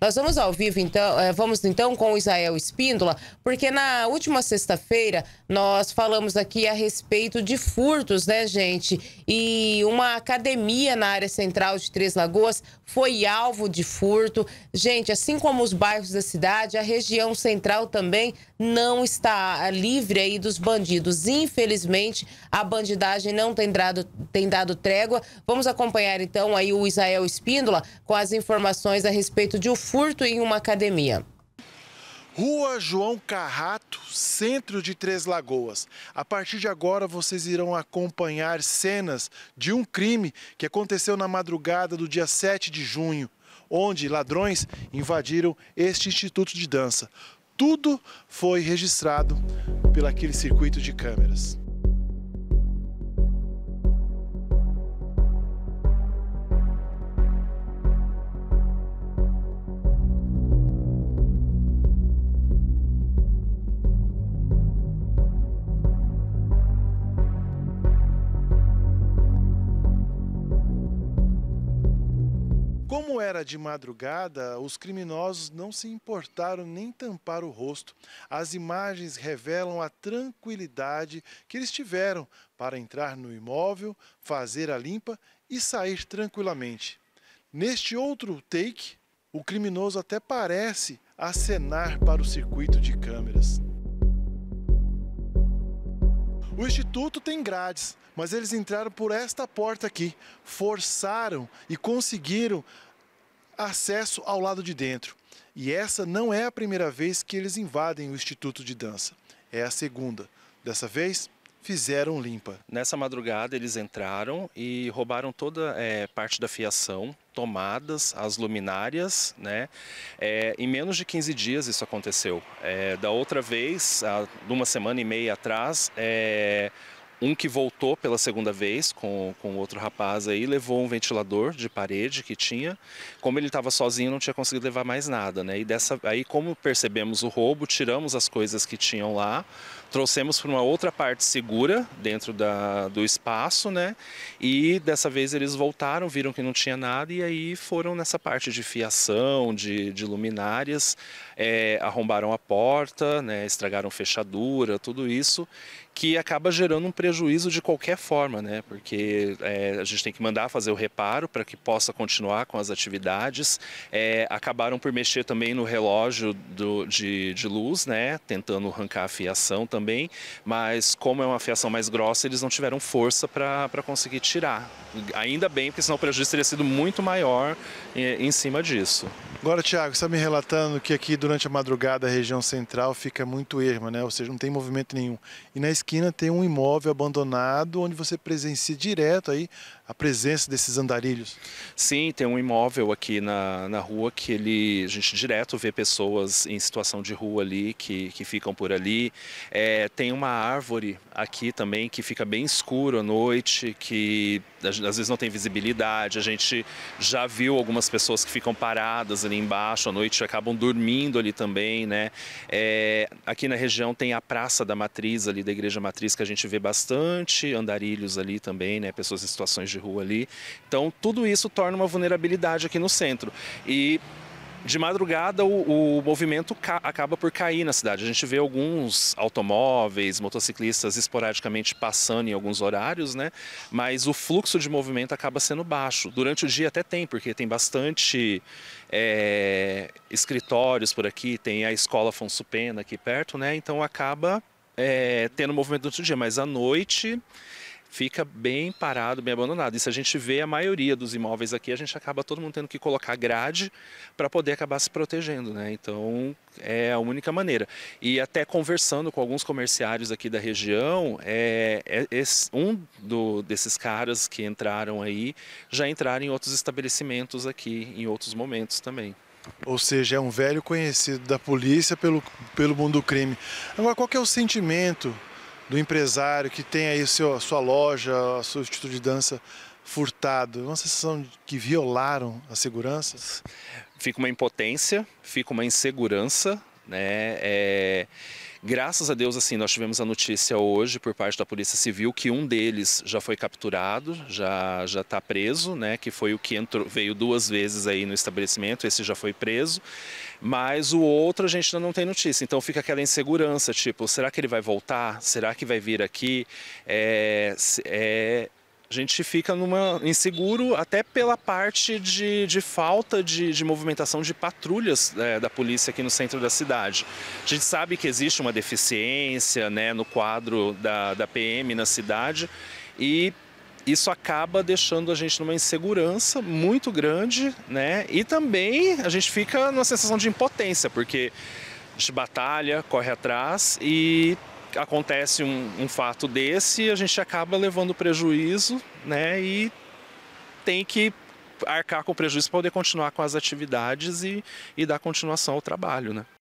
Nós vamos ao vivo, então, eh, vamos então com o Israel Espíndola, porque na última sexta-feira nós falamos aqui a respeito de furtos, né, gente? E uma academia na área central de Três Lagoas foi alvo de furto. Gente, assim como os bairros da cidade, a região central também não está livre aí dos bandidos. Infelizmente, a bandidagem não tem dado, tem dado trégua. Vamos acompanhar então aí o Israel Espíndola com as informações a respeito suspeito de um furto em uma academia. Rua João Carrato, centro de Três Lagoas. A partir de agora vocês irão acompanhar cenas de um crime que aconteceu na madrugada do dia 7 de junho, onde ladrões invadiram este instituto de dança. Tudo foi registrado pelo aquele circuito de câmeras. era de madrugada, os criminosos não se importaram nem tampar o rosto. As imagens revelam a tranquilidade que eles tiveram para entrar no imóvel, fazer a limpa e sair tranquilamente. Neste outro take, o criminoso até parece acenar para o circuito de câmeras. O instituto tem grades, mas eles entraram por esta porta aqui, forçaram e conseguiram acesso ao lado de dentro. E essa não é a primeira vez que eles invadem o Instituto de Dança. É a segunda. Dessa vez, fizeram limpa. Nessa madrugada, eles entraram e roubaram toda é, parte da fiação, tomadas, as luminárias, né? É, em menos de 15 dias isso aconteceu. É, da outra vez, há uma semana e meia atrás, é, um que voltou pela segunda vez com, com outro rapaz aí, levou um ventilador de parede que tinha. Como ele estava sozinho, não tinha conseguido levar mais nada, né? E dessa, aí, como percebemos o roubo, tiramos as coisas que tinham lá, trouxemos para uma outra parte segura dentro da, do espaço, né? E dessa vez eles voltaram, viram que não tinha nada e aí foram nessa parte de fiação, de, de luminárias, é, arrombaram a porta, né? Estragaram fechadura, tudo isso que acaba gerando um prejuízo de qualquer forma, né? Porque é, a gente tem que mandar fazer o reparo para que possa continuar com as atividades. É, acabaram por mexer também no relógio do, de, de luz, né? Tentando arrancar a fiação também também, mas como é uma fiação mais grossa, eles não tiveram força para conseguir tirar. Ainda bem, porque senão o prejuízo teria sido muito maior em, é, em cima disso. Agora, Tiago, você está me relatando que aqui durante a madrugada a região central fica muito erma, né? ou seja, não tem movimento nenhum. E na esquina tem um imóvel abandonado onde você presencia direto aí a presença desses andarilhos. Sim, tem um imóvel aqui na, na rua que ele, a gente direto vê pessoas em situação de rua ali, que, que ficam por ali. É, é, tem uma árvore aqui também que fica bem escuro à noite, que às vezes não tem visibilidade. A gente já viu algumas pessoas que ficam paradas ali embaixo à noite, acabam dormindo ali também, né? É, aqui na região tem a Praça da Matriz ali da Igreja Matriz que a gente vê bastante andarilhos ali também, né? Pessoas em situações de rua ali. Então tudo isso torna uma vulnerabilidade aqui no centro e de madrugada o, o movimento acaba por cair na cidade. A gente vê alguns automóveis, motociclistas esporadicamente passando em alguns horários, né? Mas o fluxo de movimento acaba sendo baixo. Durante o dia até tem, porque tem bastante é, escritórios por aqui, tem a escola Afonso Pena aqui perto, né? Então acaba é, tendo movimento durante o dia, mas à noite fica bem parado, bem abandonado. Se a gente vê a maioria dos imóveis aqui, a gente acaba todo mundo tendo que colocar grade para poder acabar se protegendo, né? Então é a única maneira. E até conversando com alguns comerciários aqui da região, é, é um do, desses caras que entraram aí já entraram em outros estabelecimentos aqui em outros momentos também. Ou seja, é um velho conhecido da polícia pelo, pelo mundo do crime. Agora, qual é o sentimento do empresário que tem aí seu, sua loja, seu instituto de dança furtado. Uma sensação de que violaram as seguranças? Fica uma impotência, fica uma insegurança, né? É Graças a Deus, assim, nós tivemos a notícia hoje por parte da Polícia Civil que um deles já foi capturado, já já está preso, né? Que foi o que entrou, veio duas vezes aí no estabelecimento, esse já foi preso, mas o outro a gente ainda não tem notícia. Então fica aquela insegurança, tipo, será que ele vai voltar? Será que vai vir aqui? É, é a gente fica numa inseguro até pela parte de, de falta de, de movimentação de patrulhas é, da polícia aqui no centro da cidade. A gente sabe que existe uma deficiência né, no quadro da, da PM na cidade e isso acaba deixando a gente numa insegurança muito grande, né? E também a gente fica numa sensação de impotência, porque a gente batalha, corre atrás e acontece um, um fato desse, a gente acaba levando prejuízo, né? E tem que arcar com o prejuízo para poder continuar com as atividades e, e dar continuação ao trabalho, né?